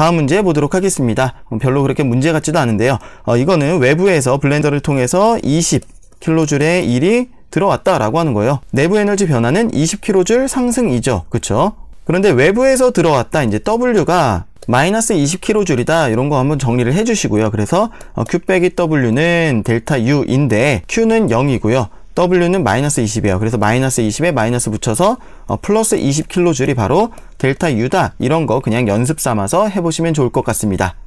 다음 문제 보도록 하겠습니다. 어, 별로 그렇게 문제 같지도 않은데요. 어, 이거는 외부에서 블렌더를 통해서 20kJ의 일이 들어왔다라고 하는 거예요. 내부 에너지 변화는 20kJ 상승이죠. 그렇죠? 그런데 외부에서 들어왔다 이제 W가 마이너스 20kJ이다 이런 거 한번 정리를 해주시고요. 그래서 Q 어, 빼기 W는 델타 U인데 Q는 0이고요. W는 마이너스 20이에요. 그래서 마이너스 20에 마이너스 붙여서 어, 플러스 20킬로줄이 바로 델타 U다. 이런 거 그냥 연습 삼아서 해보시면 좋을 것 같습니다.